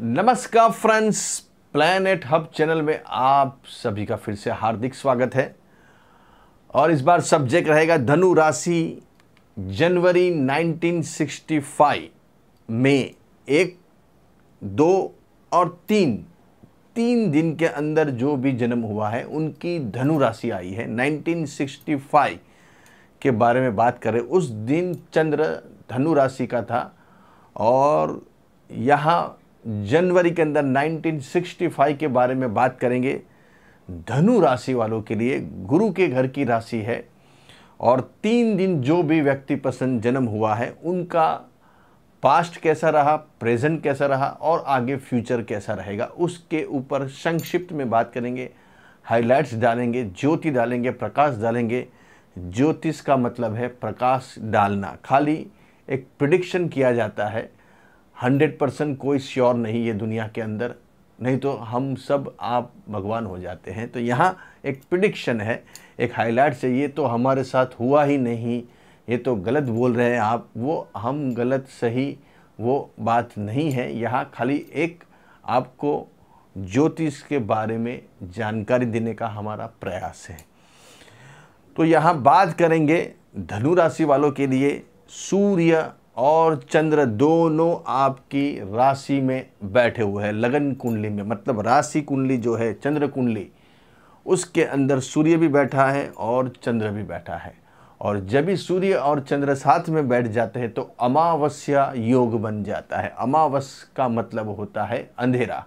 नमस्कार friends planet hub channel में आप सभी का फिर से हार्दिक स्वागत है और इस बार सब्जेक्ट रहेगा धनु राशि जनवरी 1965 में एक दो और तीन तीन दिन के अंदर जो भी जन्म हुआ है उनकी धनु राशि आई है 1965 के बारे में बात करें उस दिन चंद्र धनु राशि का था और यहाँ जनवरी के अंदर 1965 के बारे में बात करेंगे धनु राशि वालों के लिए गुरु के घर की राशि है और तीन दिन जो भी व्यक्ति पसंद जन्म हुआ है उनका पास्ट कैसा रहा प्रेजेंट कैसा रहा और आगे फ्यूचर कैसा रहेगा उसके ऊपर संक्षिप्त में बात करेंगे हाइलाइट्स डालेंगे ज्योति डालेंगे प्रकाश डालेंगे ज्योतिष का मतलब है प्रकाश डालना खाली एक प्रिडिक्शन किया जाता है हंड्रेड परसेंट कोई श्योर नहीं है दुनिया के अंदर नहीं तो हम सब आप भगवान हो जाते हैं तो यहाँ एक प्रिडिक्शन है एक हाईलाइट से ये तो हमारे साथ हुआ ही नहीं ये तो गलत बोल रहे हैं आप वो हम गलत सही वो बात नहीं है यहाँ खाली एक आपको ज्योतिष के बारे में जानकारी देने का हमारा प्रयास है तो यहाँ बात करेंगे धनु राशि वालों के लिए सूर्य और चंद्र दोनों आपकी राशि में बैठे हुए हैं लगन कुंडली में मतलब राशि कुंडली जो है चंद्र कुंडली उसके अंदर सूर्य भी बैठा है और चंद्र भी बैठा है और जब भी सूर्य और चंद्र साथ में बैठ जाते हैं तो अमावस्या योग बन जाता है अमावस का मतलब होता है अंधेरा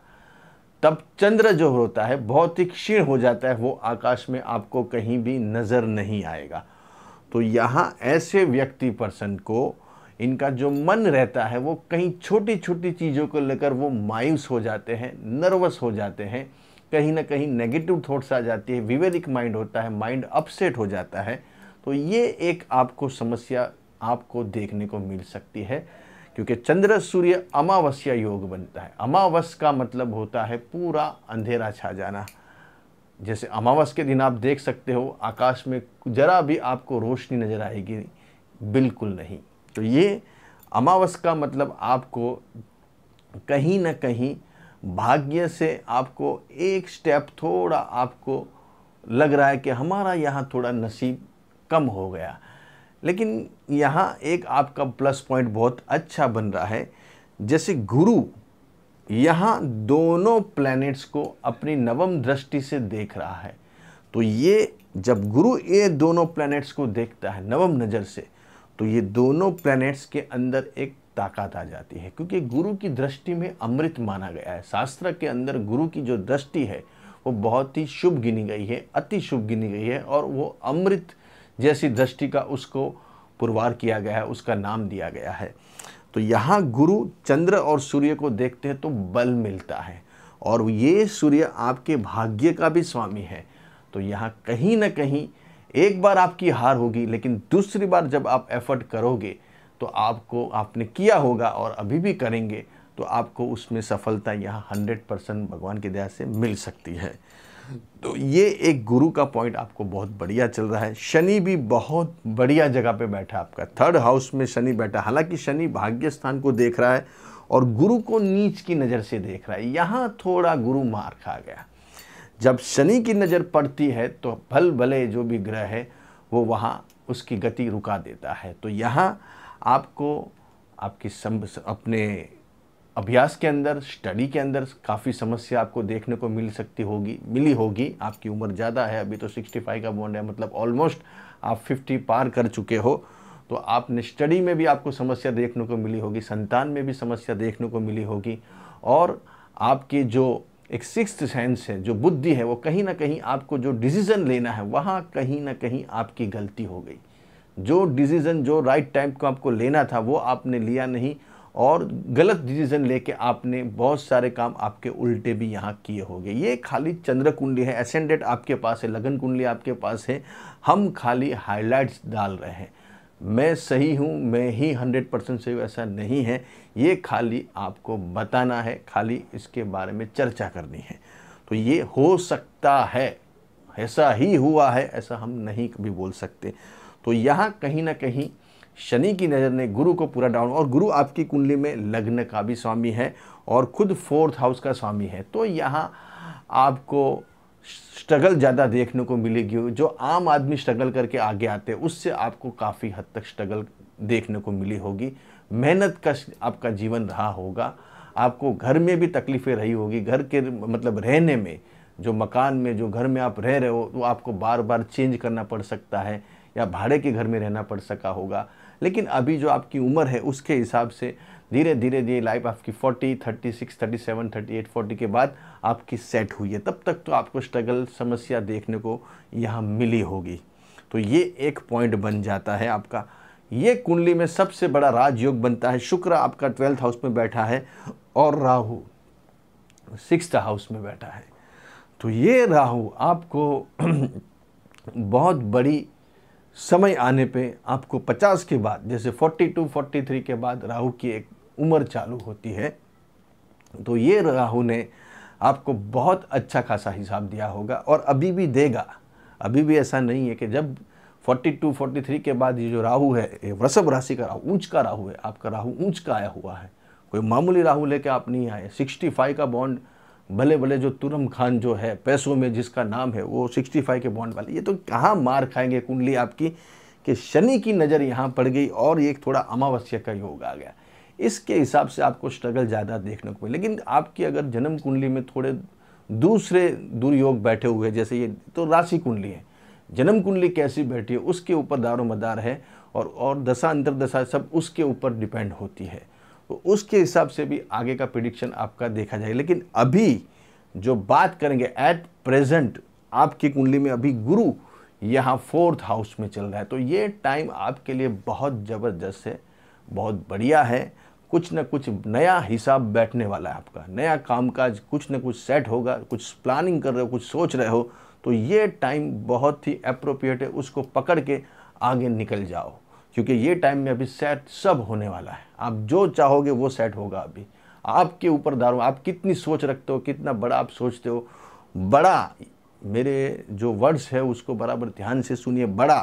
तब चंद्र जो होता है बहुत ही क्षीण हो जाता है वो आकाश में आपको कहीं भी नज़र नहीं आएगा तो यहाँ ऐसे व्यक्ति पर्सन को इनका जो मन रहता है वो कहीं छोटी छोटी चीज़ों को लेकर वो मायूस हो जाते हैं नर्वस हो जाते हैं कहीं ना कहीं नेगेटिव थॉट्स आ जाती है विवेदिक माइंड होता है माइंड अपसेट हो जाता है तो ये एक आपको समस्या आपको देखने को मिल सकती है क्योंकि चंद्र सूर्य अमावस्या योग बनता है अमावस का मतलब होता है पूरा अंधेरा छा जाना जैसे अमावस के दिन आप देख सकते हो आकाश में ज़रा भी आपको रोशनी नज़र आएगी बिल्कुल नहीं तो ये अमावस का मतलब आपको कहीं ना कहीं भाग्य से आपको एक स्टेप थोड़ा आपको लग रहा है कि हमारा यहाँ थोड़ा नसीब कम हो गया लेकिन यहाँ एक आपका प्लस पॉइंट बहुत अच्छा बन रहा है जैसे गुरु यहाँ दोनों प्लैनेट्स को अपनी नवम दृष्टि से देख रहा है तो ये जब गुरु ये दोनों प्लैनेट्स को देखता है नवम नज़र से तो ये दोनों प्लैनेट्स के अंदर एक ताकत आ जाती है क्योंकि गुरु की दृष्टि में अमृत माना गया है शास्त्र के अंदर गुरु की जो दृष्टि है वो बहुत ही शुभ गिनी गई है अति शुभ गिनी गई है और वो अमृत जैसी दृष्टि का उसको पुरवार किया गया है उसका नाम दिया गया है तो यहाँ गुरु चंद्र और सूर्य को देखते हैं तो बल मिलता है और ये सूर्य आपके भाग्य का भी स्वामी है तो यहाँ कहीं ना कहीं एक बार आपकी हार होगी लेकिन दूसरी बार जब आप एफर्ट करोगे तो आपको आपने किया होगा और अभी भी करेंगे तो आपको उसमें सफलता यहाँ हंड्रेड परसेंट भगवान की दया से मिल सकती है तो ये एक गुरु का पॉइंट आपको बहुत बढ़िया चल रहा है शनि भी बहुत बढ़िया जगह पे बैठा आपका थर्ड हाउस में शनि बैठा हालांकि शनि भाग्य स्थान को देख रहा है और गुरु को नीच की नज़र से देख रहा है यहाँ थोड़ा गुरु मार खा गया जब शनि की नज़र पड़ती है तो भल भले जो भी ग्रह है वो वहाँ उसकी गति रुका देता है तो यहाँ आपको आपकी सम अपने अभ्यास के अंदर स्टडी के अंदर काफ़ी समस्या आपको देखने को मिल सकती होगी मिली होगी आपकी उम्र ज़्यादा है अभी तो 65 का बॉन्ड है मतलब ऑलमोस्ट आप 50 पार कर चुके हो तो आपने स्टडी में भी आपको समस्या देखने को मिली होगी संतान में भी समस्या देखने को मिली होगी और आपकी जो एक सिक्स सेंस है जो बुद्धि है वो कहीं ना कहीं आपको जो डिसीज़न लेना है वहाँ कहीं ना कहीं आपकी गलती हो गई जो डिसीज़न जो राइट टाइम को आपको लेना था वो आपने लिया नहीं और गलत डिसीज़न लेके आपने बहुत सारे काम आपके उल्टे भी यहाँ किए होंगे ये खाली चंद्र कुंडली है एसेंडेड आपके पास है लगन कुंडली आपके पास है हम खाली हाईलाइट्स डाल रहे हैं मैं सही हूँ मैं ही हंड्रेड परसेंट सही हूँ ऐसा नहीं है ये खाली आपको बताना है खाली इसके बारे में चर्चा करनी है तो ये हो सकता है ऐसा ही हुआ है ऐसा हम नहीं कभी बोल सकते तो यहाँ कहीं ना कहीं शनि की नज़र ने गुरु को पूरा डाउन और गुरु आपकी कुंडली में लग्न का भी स्वामी है और खुद फोर्थ हाउस का स्वामी है तो यहाँ आपको स्ट्रगल ज़्यादा देखने को मिलेगी जो आम आदमी स्ट्रगल करके आगे आते हैं उससे आपको काफ़ी हद तक स्ट्रगल देखने को मिली होगी मेहनत का आपका जीवन रहा होगा आपको घर में भी तकलीफ़ें रही होगी घर के मतलब रहने में जो मकान में जो घर में आप रह रहे हो वो आपको बार बार चेंज करना पड़ सकता है या भाड़े के घर में रहना पड़ सका होगा लेकिन अभी जो आपकी उम्र है उसके हिसाब से धीरे धीरे धीरे लाइफ आपकी forty thirty six thirty seven thirty eight forty के बाद आपकी सेट हुई है तब तक तो आपको स्ट्रगल समस्या देखने को यहाँ मिली होगी तो ये एक पॉइंट बन जाता है आपका ये कुंडली में सबसे बड़ा राजयोग बनता है शुक्र आपका ट्वेल्थ हाउस में बैठा है और राहु सिक्स हाउस में बैठा है तो ये राहु आपको बहुत बड़ी समय आने पे आपको 50 के बाद जैसे 42, 43 के बाद राहु की एक उम्र चालू होती है तो ये राहु ने आपको बहुत अच्छा खासा हिसाब दिया होगा और अभी भी देगा अभी भी ऐसा नहीं है कि जब 42, 43 के बाद ये जो राहु है ये वृषभ राशि का राहु ऊंच का राहु है आपका राहु ऊंच का आया हुआ है कोई मामूली राहु लेके आप नहीं आए 65 का बॉन्ड भले भले जो तुरम खान जो है पैसों में जिसका नाम है वो 65 के बॉन्ड वाले ये तो कहाँ मार खाएंगे कुंडली आपकी कि शनि की नज़र यहाँ पड़ गई और ये थोड़ा अमावस्या का योग आ गया इसके हिसाब से आपको स्ट्रगल ज़्यादा देखने को मिले लेकिन आपकी अगर जन्म कुंडली में थोड़े दूसरे दुर्योग बैठे हुए हैं जैसे ये तो राशि कुंडली है जन्म कुंडली कैसी बैठी है उसके ऊपर दारो मदार है और और दशा अंतरदशा सब उसके ऊपर डिपेंड होती है तो उसके हिसाब से भी आगे का प्रिडिक्शन आपका देखा जाएगा लेकिन अभी जो बात करेंगे एट प्रेजेंट आपकी कुंडली में अभी गुरु यहाँ फोर्थ हाउस में चल रहा है तो ये टाइम आपके लिए बहुत ज़बरदस्त है बहुत बढ़िया है कुछ ना कुछ नया हिसाब बैठने वाला है आपका नया कामकाज कुछ ना कुछ सेट होगा कुछ प्लानिंग कर रहे हो कुछ सोच रहे हो तो ये टाइम बहुत ही अप्रोप्रिएट है उसको पकड़ के आगे निकल जाओ क्योंकि ये टाइम में अभी सेट सब होने वाला है आप जो चाहोगे वो सेट होगा अभी आपके ऊपर दारू आप कितनी सोच रखते हो कितना बड़ा आप सोचते हो बड़ा मेरे जो वर्ड्स है उसको बराबर ध्यान से सुनिए बड़ा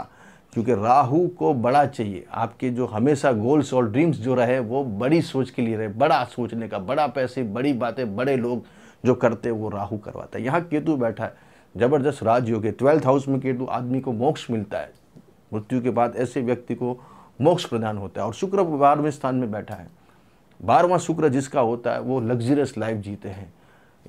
क्योंकि राहु को बड़ा चाहिए आपके जो हमेशा गोल्स और ड्रीम्स जो रहे वो बड़ी सोच के लिए रहे बड़ा सोचने का बड़ा पैसे बड़ी बातें बड़े लोग जो करते वो राहु करवाता है यहाँ केतु बैठा है जबरदस्त राजयोग है ट्वेल्थ हाउस में केतु आदमी को मोक्ष मिलता है मृत्यु के बाद ऐसे व्यक्ति को मोक्ष प्रदान होता है और शुक्र बारहवें स्थान में बैठा है बारहवां शुक्र जिसका होता है वो लग्जरियस लाइफ जीते हैं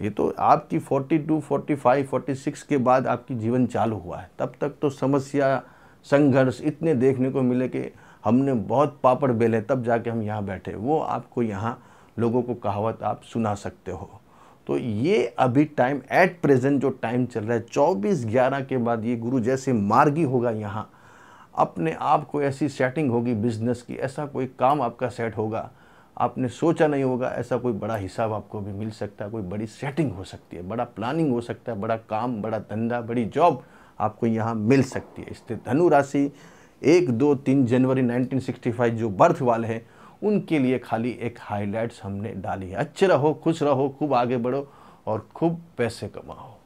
ये तो आपकी 42, 45, 46 के बाद आपकी जीवन चालू हुआ है तब तक तो समस्या संघर्ष इतने देखने को मिले कि हमने बहुत पापड़ बेले तब जाके हम यहाँ बैठे वो आपको यहाँ लोगों को कहावत आप सुना सकते हो तो ये अभी टाइम एट प्रेजेंट जो टाइम चल रहा है चौबीस ग्यारह के बाद ये गुरु जैसे मार्गी होगा यहाँ अपने आप को ऐसी सेटिंग होगी बिजनेस की ऐसा कोई काम आपका सेट होगा आपने सोचा नहीं होगा ऐसा कोई बड़ा हिसाब आपको भी मिल सकता है कोई बड़ी सेटिंग हो सकती है बड़ा प्लानिंग हो सकता है बड़ा काम बड़ा धंधा बड़ी जॉब आपको यहाँ मिल सकती है इसलिए धनु राशि एक दो तीन जनवरी 1965 जो बर्थ वाले हैं उनके लिए खाली एक हाईलाइट्स हमने डाली है अच्छे रहो खुश रहो खूब आगे बढ़ो और खूब पैसे कमाओ